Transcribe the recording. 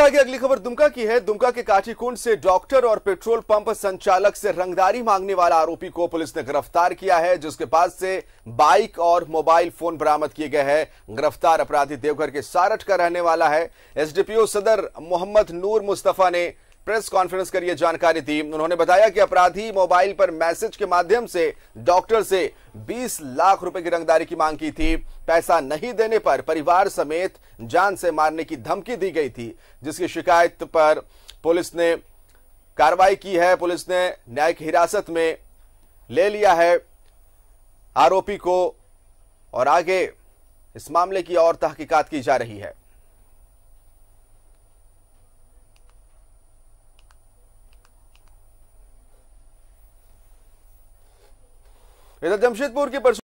आगे अगली खबर दुमका की है दुमका के काठीकुंड से डॉक्टर और पेट्रोल पंप संचालक से रंगदारी मांगने वाला आरोपी को पुलिस ने गिरफ्तार किया है जिसके पास से बाइक और मोबाइल फोन बरामद किए गए हैं गिरफ्तार अपराधी देवघर के सारठ का रहने वाला है एसडीपीओ सदर मोहम्मद नूर मुस्तफा ने प्रेस कॉन्फ्रेंस कर यह जानकारी दी उन्होंने बताया कि अपराधी मोबाइल पर मैसेज के माध्यम से डॉक्टर से 20 लाख रुपए की रंगदारी की मांग की थी पैसा नहीं देने पर परिवार समेत जान से मारने की धमकी दी गई थी जिसकी शिकायत पर पुलिस ने कार्रवाई की है पुलिस ने न्यायिक हिरासत में ले लिया है आरोपी को और आगे इस मामले की और तहकीकात की जा रही है इधर जमशेदपुर की